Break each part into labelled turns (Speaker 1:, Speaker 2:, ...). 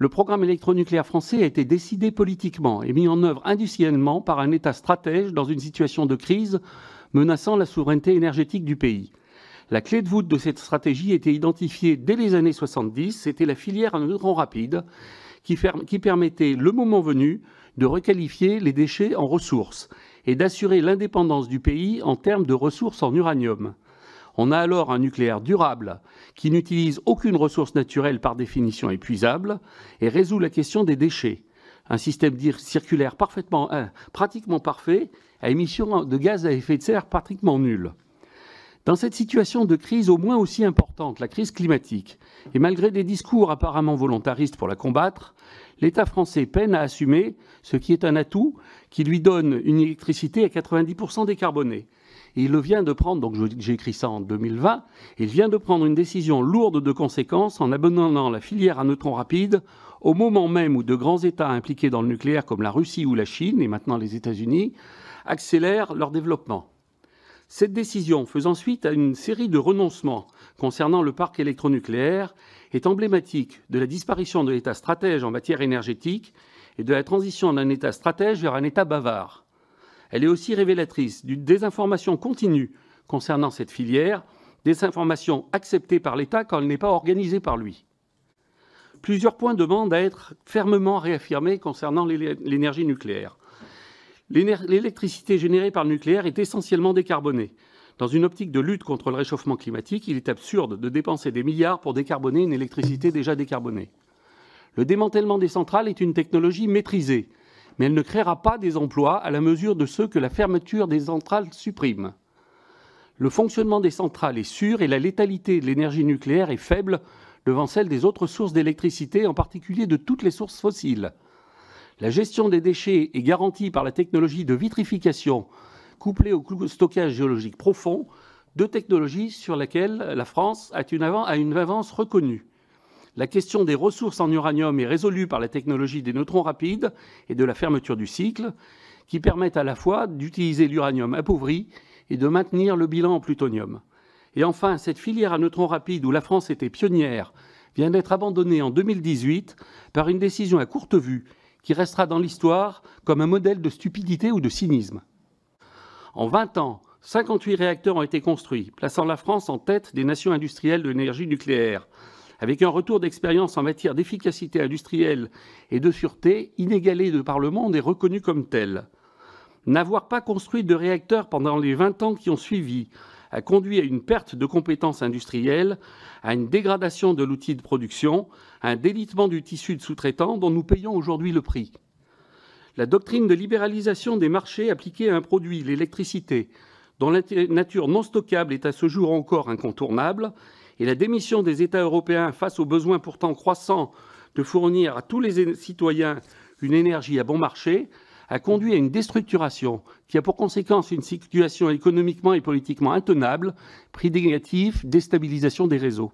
Speaker 1: Le programme électronucléaire français a été décidé politiquement et mis en œuvre industriellement par un État stratège dans une situation de crise menaçant la souveraineté énergétique du pays. La clé de voûte de cette stratégie était identifiée dès les années 70, c'était la filière à neutrons rapides qui, qui permettait, le moment venu, de requalifier les déchets en ressources et d'assurer l'indépendance du pays en termes de ressources en uranium. On a alors un nucléaire durable qui n'utilise aucune ressource naturelle par définition épuisable et résout la question des déchets. Un système circulaire parfaitement, hein, pratiquement parfait à émission de gaz à effet de serre pratiquement nul. Dans cette situation de crise au moins aussi importante, la crise climatique, et malgré des discours apparemment volontaristes pour la combattre, l'État français peine à assumer ce qui est un atout qui lui donne une électricité à 90% décarbonée il vient de prendre, donc j'ai écrit ça en 2020, il vient de prendre une décision lourde de conséquences en abandonnant la filière à neutrons rapides au moment même où de grands États impliqués dans le nucléaire comme la Russie ou la Chine, et maintenant les États-Unis, accélèrent leur développement. Cette décision, faisant suite à une série de renoncements concernant le parc électronucléaire, est emblématique de la disparition de l'État stratège en matière énergétique et de la transition d'un État stratège vers un État bavard. Elle est aussi révélatrice d'une désinformation continue concernant cette filière, désinformation acceptée par l'État quand elle n'est pas organisée par lui. Plusieurs points demandent à être fermement réaffirmés concernant l'énergie nucléaire. L'électricité générée par le nucléaire est essentiellement décarbonée. Dans une optique de lutte contre le réchauffement climatique, il est absurde de dépenser des milliards pour décarboner une électricité déjà décarbonée. Le démantèlement des centrales est une technologie maîtrisée mais elle ne créera pas des emplois à la mesure de ceux que la fermeture des centrales supprime. Le fonctionnement des centrales est sûr et la létalité de l'énergie nucléaire est faible devant celle des autres sources d'électricité, en particulier de toutes les sources fossiles. La gestion des déchets est garantie par la technologie de vitrification couplée au stockage géologique profond, deux technologies sur lesquelles la France a une avance reconnue la question des ressources en uranium est résolue par la technologie des neutrons rapides et de la fermeture du cycle, qui permettent à la fois d'utiliser l'uranium appauvri et de maintenir le bilan en plutonium. Et enfin, cette filière à neutrons rapides où la France était pionnière vient d'être abandonnée en 2018 par une décision à courte vue qui restera dans l'histoire comme un modèle de stupidité ou de cynisme. En 20 ans, 58 réacteurs ont été construits, plaçant la France en tête des nations industrielles de l'énergie nucléaire avec un retour d'expérience en matière d'efficacité industrielle et de sûreté inégalé de par le monde et reconnu comme tel. N'avoir pas construit de réacteurs pendant les 20 ans qui ont suivi a conduit à une perte de compétences industrielles, à une dégradation de l'outil de production, à un délitement du tissu de sous-traitants dont nous payons aujourd'hui le prix. La doctrine de libéralisation des marchés appliquée à un produit, l'électricité, dont la nature non stockable est à ce jour encore incontournable, et la démission des États européens face aux besoins pourtant croissants de fournir à tous les citoyens une énergie à bon marché a conduit à une déstructuration qui a pour conséquence une situation économiquement et politiquement intenable, prix négatif, déstabilisation des réseaux.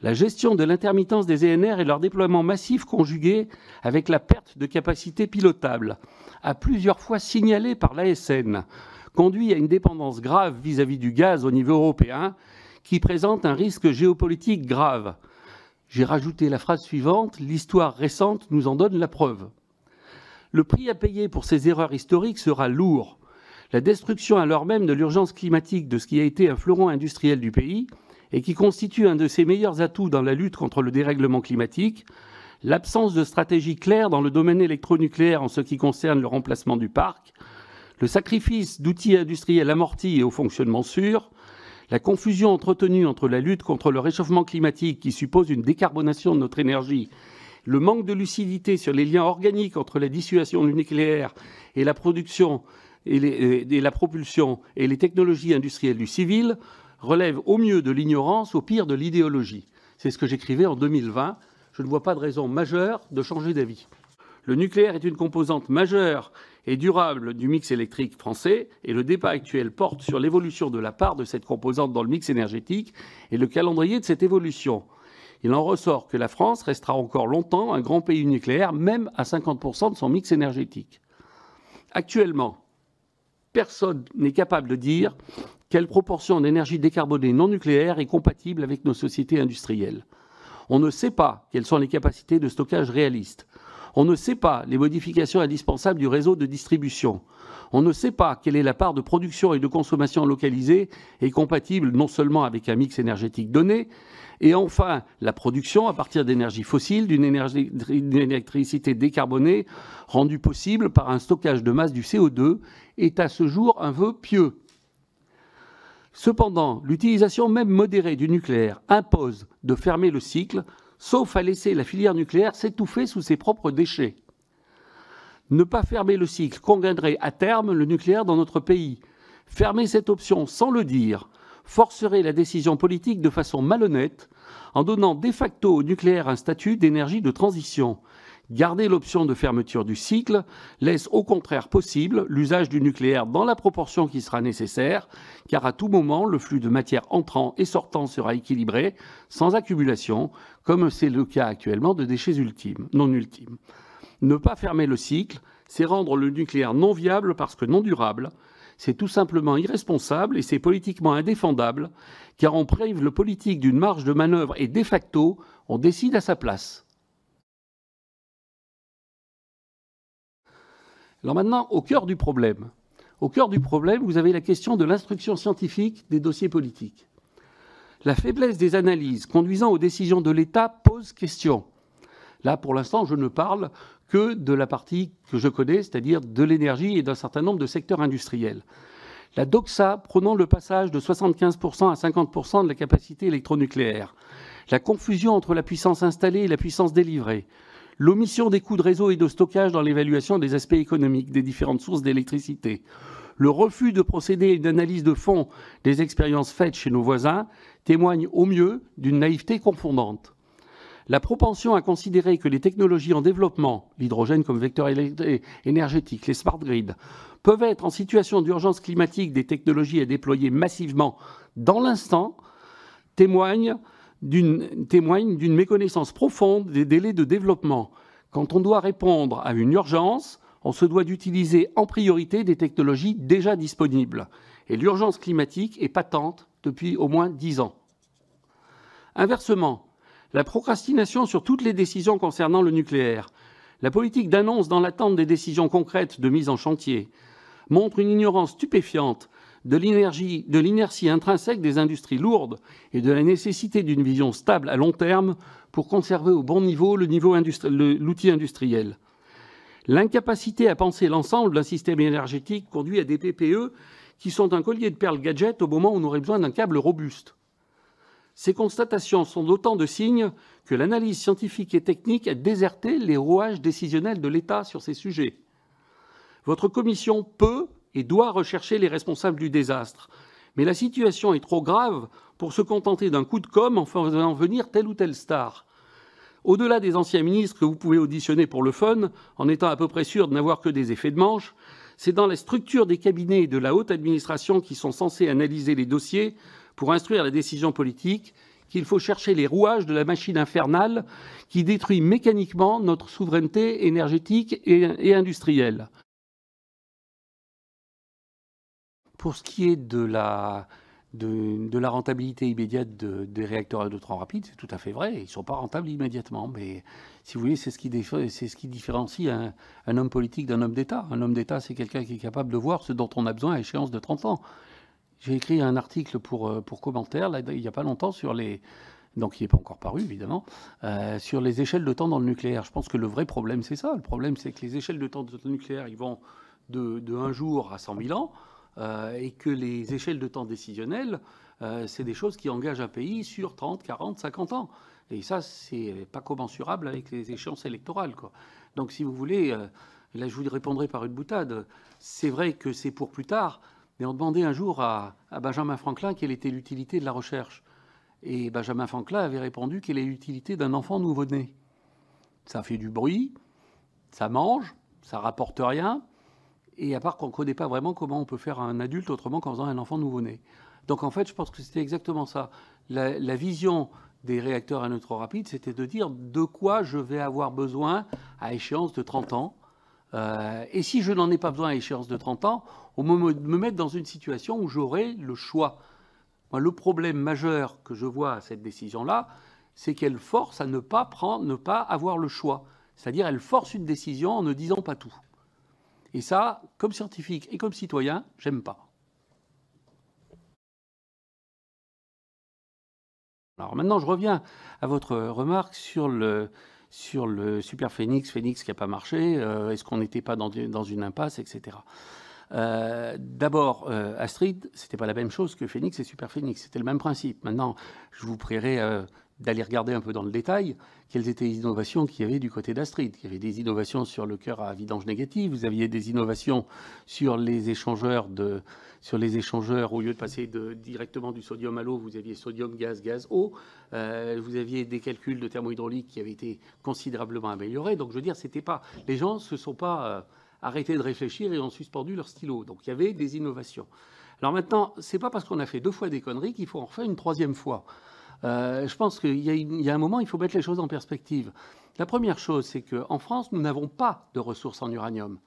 Speaker 1: La gestion de l'intermittence des ENR et leur déploiement massif conjugué avec la perte de capacité pilotable, a plusieurs fois signalé par l'ASN, conduit à une dépendance grave vis-à-vis du gaz au niveau européen, qui présente un risque géopolitique grave. J'ai rajouté la phrase suivante, l'histoire récente nous en donne la preuve. Le prix à payer pour ces erreurs historiques sera lourd. La destruction alors même de l'urgence climatique de ce qui a été un fleuron industriel du pays et qui constitue un de ses meilleurs atouts dans la lutte contre le dérèglement climatique, l'absence de stratégie claire dans le domaine électronucléaire en ce qui concerne le remplacement du parc, le sacrifice d'outils industriels amortis et au fonctionnement sûr, la confusion entretenue entre la lutte contre le réchauffement climatique qui suppose une décarbonation de notre énergie, le manque de lucidité sur les liens organiques entre la dissuasion du nucléaire et la production et, la propulsion et les technologies industrielles du civil relèvent au mieux de l'ignorance, au pire de l'idéologie. C'est ce que j'écrivais en 2020. Je ne vois pas de raison majeure de changer d'avis. Le nucléaire est une composante majeure et durable du mix électrique français et le débat actuel porte sur l'évolution de la part de cette composante dans le mix énergétique et le calendrier de cette évolution. Il en ressort que la France restera encore longtemps un grand pays nucléaire, même à 50% de son mix énergétique. Actuellement, personne n'est capable de dire quelle proportion d'énergie décarbonée non nucléaire est compatible avec nos sociétés industrielles. On ne sait pas quelles sont les capacités de stockage réalistes. On ne sait pas les modifications indispensables du réseau de distribution. On ne sait pas quelle est la part de production et de consommation localisée et compatible non seulement avec un mix énergétique donné, et enfin la production à partir d'énergie fossiles, d'une électricité décarbonée rendue possible par un stockage de masse du CO2 est à ce jour un vœu pieux. Cependant, l'utilisation même modérée du nucléaire impose de fermer le cycle sauf à laisser la filière nucléaire s'étouffer sous ses propres déchets. Ne pas fermer le cycle conviendrait à terme le nucléaire dans notre pays. Fermer cette option sans le dire forcerait la décision politique de façon malhonnête en donnant de facto au nucléaire un statut d'énergie de transition. Garder l'option de fermeture du cycle laisse au contraire possible l'usage du nucléaire dans la proportion qui sera nécessaire, car à tout moment, le flux de matière entrant et sortant sera équilibré, sans accumulation, comme c'est le cas actuellement de déchets ultimes, non ultimes. Ne pas fermer le cycle, c'est rendre le nucléaire non viable parce que non durable. C'est tout simplement irresponsable et c'est politiquement indéfendable, car on prive le politique d'une marge de manœuvre et de facto, on décide à sa place. Alors maintenant, au cœur du problème. Au cœur du problème, vous avez la question de l'instruction scientifique des dossiers politiques. La faiblesse des analyses conduisant aux décisions de l'État pose question. Là, pour l'instant, je ne parle que de la partie que je connais, c'est-à-dire de l'énergie et d'un certain nombre de secteurs industriels. La doxa prônant le passage de 75% à 50% de la capacité électronucléaire. La confusion entre la puissance installée et la puissance délivrée l'omission des coûts de réseau et de stockage dans l'évaluation des aspects économiques des différentes sources d'électricité, le refus de procéder à une analyse de fond des expériences faites chez nos voisins témoignent au mieux d'une naïveté confondante. La propension à considérer que les technologies en développement, l'hydrogène comme vecteur énergétique, les smart grids, peuvent être en situation d'urgence climatique des technologies à déployer massivement dans l'instant, témoigne témoigne d'une méconnaissance profonde des délais de développement. Quand on doit répondre à une urgence, on se doit d'utiliser en priorité des technologies déjà disponibles. Et l'urgence climatique est patente depuis au moins dix ans. Inversement, la procrastination sur toutes les décisions concernant le nucléaire, la politique d'annonce dans l'attente des décisions concrètes de mise en chantier, montre une ignorance stupéfiante de l'inertie intrinsèque des industries lourdes et de la nécessité d'une vision stable à long terme pour conserver au bon niveau l'outil industriel. L'incapacité à penser l'ensemble d'un système énergétique conduit à des PPE qui sont un collier de perles gadget au moment où on aurait besoin d'un câble robuste. Ces constatations sont d'autant de signes que l'analyse scientifique et technique a déserté les rouages décisionnels de l'État sur ces sujets. Votre commission peut et doit rechercher les responsables du désastre. Mais la situation est trop grave pour se contenter d'un coup de com' en faisant venir telle ou telle star. Au-delà des anciens ministres que vous pouvez auditionner pour le fun, en étant à peu près sûr de n'avoir que des effets de manche, c'est dans la structure des cabinets de la haute administration qui sont censés analyser les dossiers pour instruire la décision politique qu'il faut chercher les rouages de la machine infernale qui détruit mécaniquement notre souveraineté énergétique et, industrielle. Pour ce qui est de la, de, la rentabilité immédiate des réacteurs à neutrons rapides, c'est tout à fait vrai. Ils ne sont pas rentables immédiatement. Mais si vous voulez, c'est ce qui, c'est ce qui différencie un, un homme politique d'un homme d'État. Un homme d'État, c'est quelqu'un qui est capable de voir ce dont on a besoin à échéance de 30 ans. J'ai écrit un article pour, euh, pour commentaire, là, il n'y a pas longtemps, sur les, donc il n'est pas encore paru évidemment, euh, sur les échelles de temps dans le nucléaire. Je pense que le vrai problème, c'est ça. Le problème, c'est que les échelles de temps dans le nucléaire, ils vont de, de 1 jour à 100 000 ans. Euh, et que les échelles de temps décisionnelles, euh, c'est des choses qui engagent un pays sur 30, 40, 50 ans. Et ça, c'est pas commensurable avec les échéances électorales. Donc, si vous voulez, euh, là, je vous répondrai par une boutade. C'est vrai que c'est pour plus tard, mais on demandait un jour à, à Benjamin Franklin quelle était l'utilité de la recherche. Et Benjamin Franklin avait répondu quelle est l'utilité d'un enfant nouveau-né. Ça fait du bruit, ça mange, ça rapporte rien, et à part qu'on ne connaît pas vraiment comment on peut faire un adulte autrement qu'en faisant un enfant nouveau-né. Donc en fait, je pense que c'était exactement ça. La, vision des réacteurs à neutrons rapides, c'était de dire de quoi je vais avoir besoin à échéance de 30 ans. Euh, et si je n'en ai pas besoin à échéance de 30 ans, on me, me mettre dans une situation où j'aurai le choix. le problème majeur que je vois à cette décision-là, c'est qu'elle force à ne pas prendre, ne pas avoir le choix. C'est-à-dire, elle force une décision en ne disant pas tout. Et ça, comme scientifique et comme citoyen, j'aime pas. Alors maintenant, je reviens à votre remarque sur le, sur le Super Phoenix, Phoenix qui n'a pas marché, euh, est-ce qu'on n'était pas dans, une impasse, etc. Euh, d'abord, euh, Astrid, Astrid, n'était pas la même chose que Phoenix et Super c'était le même principe. Maintenant, je vous prierai d'aller regarder un peu dans le détail quelles étaient les innovations qu'il y avait du côté d'Astrid. Il y avait des innovations sur le cœur à vidange négative, vous aviez des innovations sur les échangeurs, de, sur les échangeurs au lieu de passer directement du sodium à l'eau, vous aviez sodium, gaz, gaz, eau. Euh, vous aviez des calculs de thermo-hydraulique qui avaient été considérablement améliorés. Donc je veux dire, c'était pas les gens se sont pas euh, arrêtés de réfléchir et ont suspendu leur stylo. Donc il y avait des innovations. Alors maintenant, c'est pas parce qu'on a fait deux fois des conneries qu'il faut en refaire une troisième fois. Euh, je pense qu'il y, a un moment, il faut mettre les choses en perspective. La première chose, c'est qu'en France, nous n'avons pas de ressources en uranium.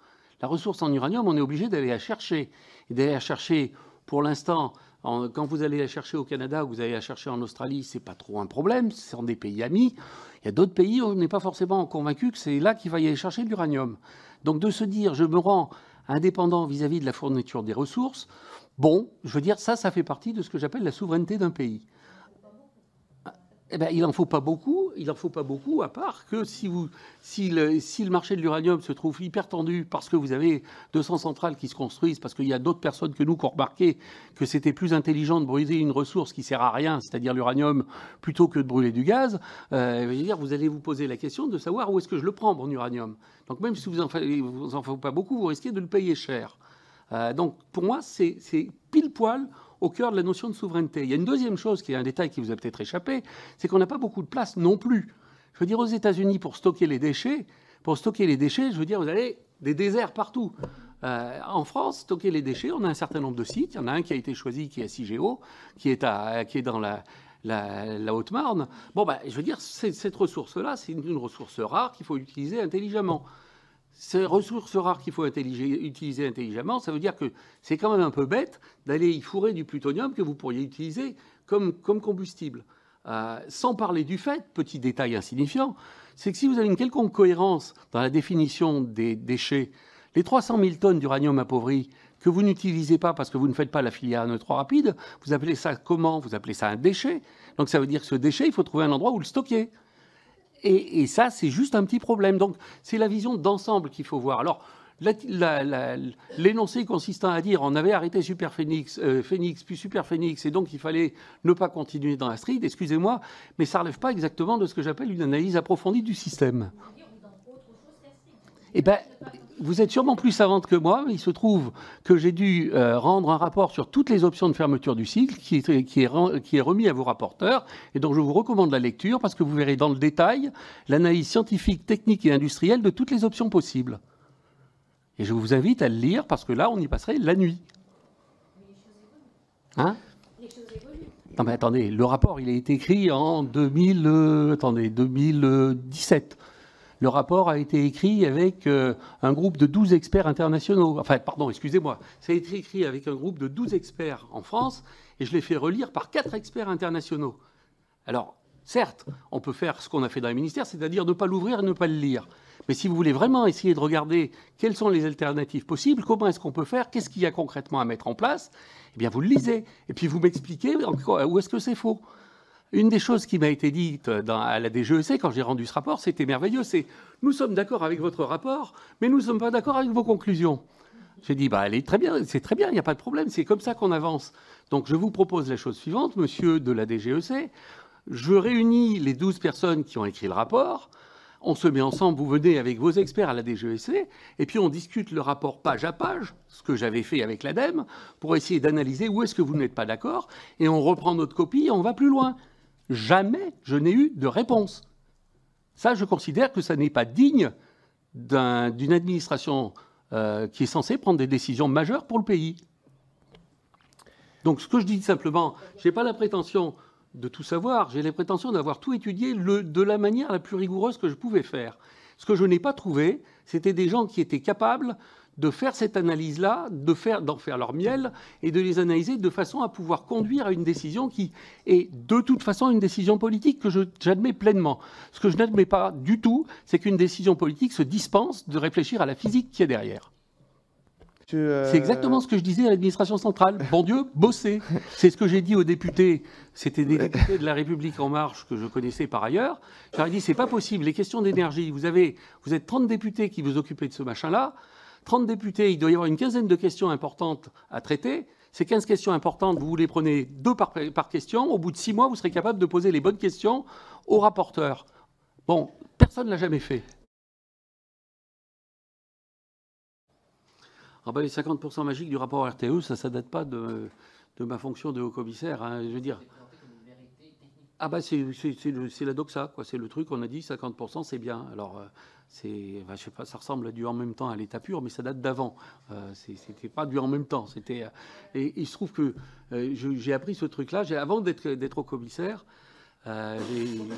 Speaker 1: La ressource en uranium, on est obligé d'aller la chercher. Et d'aller la chercher, pour l'instant, quand vous allez la chercher au Canada ou vous allez la chercher en Australie, c'est pas trop un problème, ce sont des pays amis. Il y a d'autres pays où on n'est pas forcément convaincu que c'est là qu'il va y aller chercher l'uranium. Donc de se dire, je me rends indépendant vis à -vis de la fourniture des ressources, bon, je veux dire, ça, ça fait partie de ce que j'appelle la souveraineté d'un pays. Eh ben, il n'en faut pas beaucoup. Il en faut pas beaucoup, à part que si, le, marché de l'uranium se trouve hyper tendu parce que vous avez 200 centrales qui se construisent, parce qu'il y a d'autres personnes que nous qui ont remarqué que c'était plus intelligent de briser une ressource qui sert à rien, c'est-à-dire l'uranium, plutôt que de brûler du gaz, euh, vous allez vous poser la question de savoir où est-ce que je le prends, mon uranium. Donc même si vous n'en vous en faites pas beaucoup, vous risquez de le payer cher. Euh, donc pour moi, c'est pile poil au cœur de la notion de souveraineté. Il y a une deuxième chose qui est un détail qui vous a peut-être échappé, c'est qu'on n'a pas beaucoup de place non plus. Je veux dire, aux États-Unis, pour stocker les déchets, pour stocker les déchets, je veux dire, vous avez des déserts partout. Euh, en France, stocker les déchets, on a un certain nombre de sites. Il y en a un qui a été choisi, qui est à Cigéo, qui est, à, qui est dans la, Haute-Marne. Bon, ben, je veux dire, cette ressource-là, c'est une ressource rare qu'il faut utiliser intelligemment ces ressources rares qu'il faut utiliser intelligemment, ça veut dire que c'est quand même un peu bête d'aller y fourrer du plutonium que vous pourriez utiliser comme, combustible. Euh, sans parler du fait, petit détail insignifiant, c'est que si vous avez une quelconque cohérence dans la définition des déchets, les 300 000 tonnes d'uranium appauvri que vous n'utilisez pas parce que vous ne faites pas la filière neutre rapide, vous appelez ça comment Vous appelez ça un déchet. Donc ça veut dire que ce déchet, il faut trouver un endroit où le stocker. Et, ça, c'est juste un petit problème. Donc, c'est la vision d'ensemble qu'il faut voir. Alors, L'énoncé consistant à dire on avait arrêté Super euh, Phoenix, puis Super Phoenix, et donc il fallait ne pas continuer dans la street, excusez-moi, mais ça ne relève pas exactement de ce que j'appelle une analyse approfondie du système. Eh bien, vous êtes sûrement plus savante que moi. mais Il se trouve que j'ai dû euh, rendre un rapport sur toutes les options de fermeture du cycle qui est, qui, qui est, remis à vos rapporteurs. Et donc, je vous recommande la lecture parce que vous verrez dans le détail l'analyse scientifique, technique et industrielle de toutes les options possibles. Et je vous invite à le lire parce que là, on y passerait la nuit. Hein non mais attendez, le rapport, il a été écrit en 2000, euh, attendez, 2017. Le rapport a été écrit avec euh, un groupe de 12 experts internationaux. Enfin, pardon, excusez-moi. Ça a été écrit avec un groupe de 12 experts en France et je l'ai fait relire par quatre experts internationaux. Alors, certes, on peut faire ce qu'on a fait dans les ministères, c'est-à-dire ne pas l'ouvrir et ne pas le lire. Mais si vous voulez vraiment essayer de regarder quelles sont les alternatives possibles, comment est-ce qu'on peut faire, qu'est-ce qu'il y a concrètement à mettre en place, eh bien vous le lisez. Et puis vous m'expliquez où est-ce que c'est faux. Une des choses qui m'a été dite euh, à la DGEC quand j'ai rendu ce rapport, c'était merveilleux, c'est nous sommes d'accord avec votre rapport, mais nous ne sommes pas d'accord avec vos conclusions. J'ai dit, bah, allez, très bien, c'est très bien, il n'y a pas de problème, c'est comme ça qu'on avance. Donc je vous propose la chose suivante, monsieur de la DGEC, je réunis les 12 personnes qui ont écrit le rapport, on se met ensemble, vous venez avec vos experts à la DGEC, et puis on discute le rapport page à page, ce que j'avais fait avec l'ADEME, pour essayer d'analyser où est-ce que vous n'êtes pas d'accord, et on reprend notre copie et on va plus loin. Jamais je n'ai eu de réponse. Ça, je considère que ça n'est pas digne d'une administration euh, qui est censée prendre des décisions majeures pour le pays. Donc ce que je dis simplement, je n'ai pas la prétention de tout savoir, j'ai la prétention d'avoir tout étudié le, de la manière la plus rigoureuse que je pouvais faire. Ce que je n'ai pas trouvé, c'était des gens qui étaient capables de faire cette analyse-là, de faire, faire leur miel et de les analyser de façon à pouvoir conduire à une décision qui est de toute façon une décision politique que j'admets pleinement. Ce que je n'admets pas du tout, c'est qu'une décision politique se dispense de réfléchir à la physique qui est derrière. Euh, c'est exactement ce que je disais à l'administration centrale. Bon Dieu, bossez. C'est ce que j'ai dit aux députés. C'était des députés de la République en marche que je connaissais par ailleurs. J'avais dit, c'est pas possible. Les questions d'énergie, vous avez, vous êtes 30 députés qui vous occupez de ce machin-là. 30 députés, il doit y avoir une quinzaine de questions importantes à traiter. Ces 15 questions importantes, vous les prenez deux par, question. Au bout de six mois, vous serez capable de poser les bonnes questions au rapporteurs. Bon, personne ne l'a jamais fait. Ah ben, les 50% magiques du rapport RTE, ça, ne date pas de, ma fonction de haut-commissaire. Hein. je veux dire, ah bah c'est la doxa, quoi. C'est le truc, on a dit 50% c'est bien. Alors euh, c'est, bah, sais pas, ça ressemble à du en même temps à l'état pur, mais ça date d'avant. Euh, c'était pas du en même temps. C'était euh, et, il se trouve que j'ai appris ce truc-là. Avant d'être au commissaire,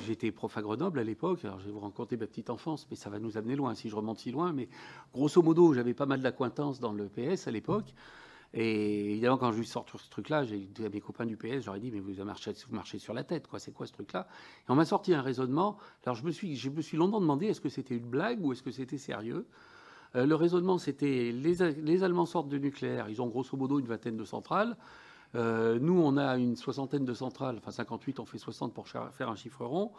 Speaker 1: J'étais prof à Grenoble à l'époque, alors je vais vous raconter ma petite enfance, mais ça va nous amener loin si je remonte si loin. Mais grosso modo, j'avais pas mal d'acquaintances dans le PS à l'époque. Et évidemment, quand je lui sors ce truc-là, j'ai dit à mes copains du PS, j'aurais dit, mais vous marchez, vous marchez sur la tête, quoi, c'est quoi ce truc-là Et on m'a sorti un raisonnement. Alors je me suis, je me suis longtemps demandé, est-ce que c'était une blague ou est-ce que c'était sérieux euh, Le raisonnement, c'était, les, Allemands sortent du nucléaire, ils ont grosso modo une vingtaine de centrales. Euh, nous, on a une soixantaine de centrales, enfin 58, on fait 60 pour faire un chiffre rond.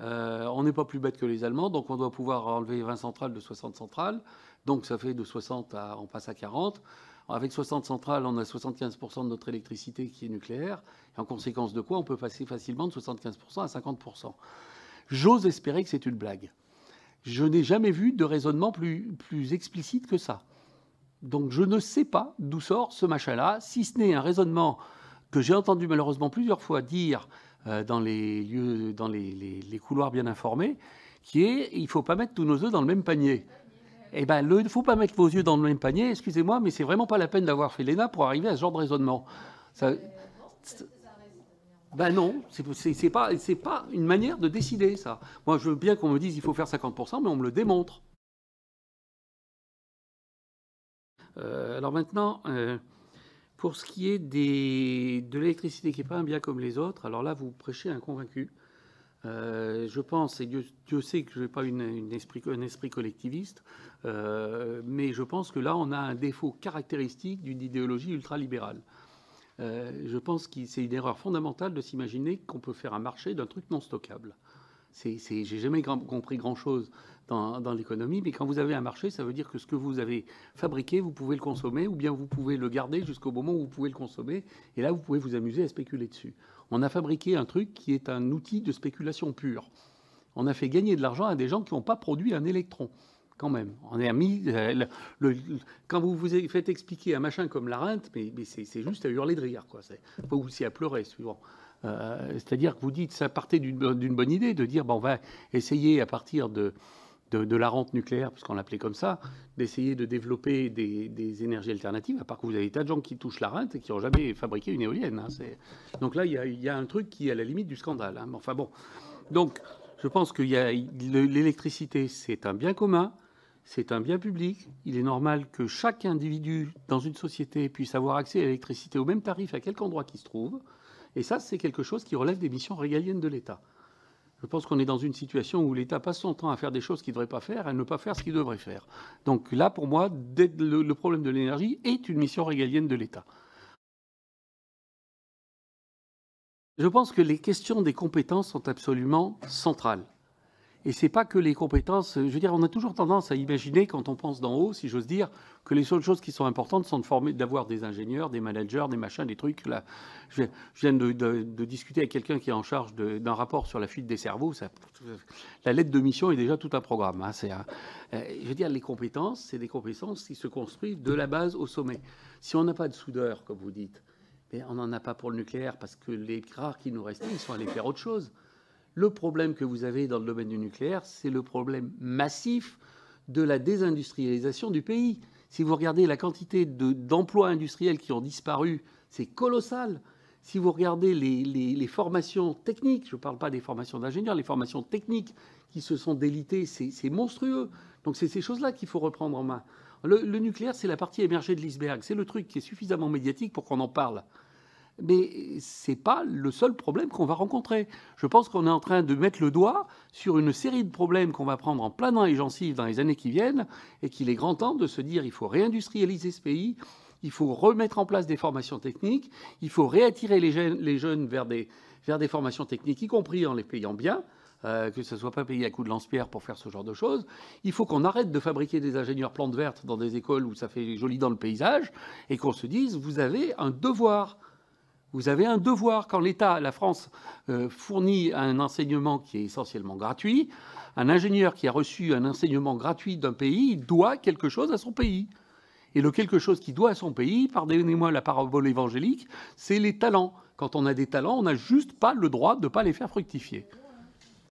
Speaker 1: Euh, on n'est pas plus bête que les Allemands, donc on doit pouvoir enlever 20 centrales de 60 centrales. Donc ça fait de 60 on passe à 40. Avec 60 centrales, on a 75% de notre électricité qui est nucléaire. Et en conséquence de quoi, on peut passer facilement de 75% à 50%. J'ose espérer que c'est une blague. Je n'ai jamais vu de raisonnement plus, explicite que ça. Donc je ne sais pas d'où sort ce machin-là, si ce n'est un raisonnement que j'ai entendu malheureusement plusieurs fois dire euh, dans les les couloirs bien informés, qui est il ne faut pas mettre tous nos œufs dans le même panier eh ben, il ne faut pas mettre vos yeux dans le même panier, excusez-moi, mais c'est vraiment pas la peine d'avoir fait l'ENA pour arriver à ce genre de raisonnement. Ça, ben non, ce pas, pas une manière de décider, ça. Moi, je veux bien qu'on me dise il faut faire 50%, mais on me le démontre. Euh, alors maintenant, euh, pour ce qui est de l'électricité qui n'est pas un bien comme les autres, alors là, vous prêchez un convaincu. Euh, je pense, et Dieu, sait que je n'ai pas un esprit collectiviste, euh, mais je pense que là, on a un défaut caractéristique d'une idéologie ultralibérale. Euh, je pense que c'est une erreur fondamentale de s'imaginer qu'on peut faire un marché d'un truc non stockable. J'ai jamais compris grand-chose dans l'économie, mais quand vous avez un marché, ça veut dire que ce que vous avez fabriqué, vous pouvez le consommer, ou bien vous pouvez le garder jusqu'au moment où vous pouvez le consommer, et là, vous pouvez vous amuser à spéculer dessus on a fabriqué un truc qui est un outil de spéculation pure. On a fait gagner de l'argent à des gens qui n'ont pas produit un électron quand même. On a mis euh, quand vous vous faites expliquer un machin comme la rente, mais, c'est juste à hurler de rire, quoi. pas aussi à pleurer, souvent. Euh, c'est-à-dire que vous dites, ça partait d'une bonne idée de dire, bon, on va essayer à partir de de, la rente nucléaire, puisqu'on l'appelait comme ça, d'essayer de développer des, énergies alternatives, à part que vous avez des tas de gens qui touchent la rente et qui n'ont jamais fabriqué une éolienne. Hein, donc là, il y, a un truc qui est à la limite du scandale. Hein, enfin bon. Donc, je pense que l'électricité, c'est un bien commun, c'est un bien public. Il est normal que chaque individu dans une société puisse avoir accès à l'électricité au même tarif à quelque endroit qu'il se trouve. Et ça, c'est quelque chose qui relève des missions régaliennes de l'État. Je pense qu'on est dans une situation où l'État passe son temps à faire des choses qu'il ne devrait pas faire et à ne pas faire ce qu'il devrait faire. Donc là, pour moi, le problème de l'énergie est une mission régalienne de l'État. Je pense que les questions des compétences sont absolument centrales. Et c'est pas que les compétences. Je veux dire, on a toujours tendance à imaginer, quand on pense d'en haut, si j'ose dire, que les seules choses qui sont importantes sont de former, d'avoir des ingénieurs, des managers, des machins, des trucs. Là, je, viens de, discuter avec quelqu'un qui est en charge d'un rapport sur la fuite des cerveaux. la lettre de mission est déjà tout un programme. Hein, euh, je veux dire, les compétences, c'est des compétences qui se construisent de la base au sommet. Si on n'a pas de soudeur, comme vous dites, on n'en a pas pour le nucléaire parce que les rares qui nous restent, ils sont allés faire autre chose. Le problème que vous avez dans le domaine du nucléaire, c'est le problème massif de la désindustrialisation du pays. Si vous regardez la quantité d'emplois industriels qui ont disparu, c'est colossal. Si vous regardez les, formations techniques, je ne parle pas des formations d'ingénieurs, les formations techniques qui se sont délitées, c'est monstrueux. Donc c'est ces choses-là qu'il faut reprendre en main. le nucléaire, c'est la partie émergée de l'iceberg. C'est le truc qui est suffisamment médiatique pour qu'on en parle mais ce n'est pas le seul problème qu'on va rencontrer. Je pense qu'on est en train de mettre le doigt sur une série de problèmes qu'on va prendre en plein dans les gencives dans les années qui viennent et qu'il est grand temps de se dire il faut réindustrialiser ce pays, il faut remettre en place des formations techniques, il faut réattirer les jeunes, vers, des, vers des formations techniques, y compris en les payant bien. Euh, que ce ne soit pas payé à coup de lance-pierre pour faire ce genre de choses. Il faut qu'on arrête de fabriquer des ingénieurs plantes vertes dans des écoles où ça fait joli dans le paysage et qu'on se dise, vous avez un devoir vous avez un devoir quand l'État, la France, euh, fournit un enseignement qui est essentiellement gratuit. Un ingénieur qui a reçu un enseignement gratuit d'un pays il doit quelque chose à son pays. Et le quelque chose qu'il doit à son pays, pardonnez-moi la parabole évangélique, c'est les talents. Quand on a des talents, on n'a juste pas le droit de ne pas les faire fructifier.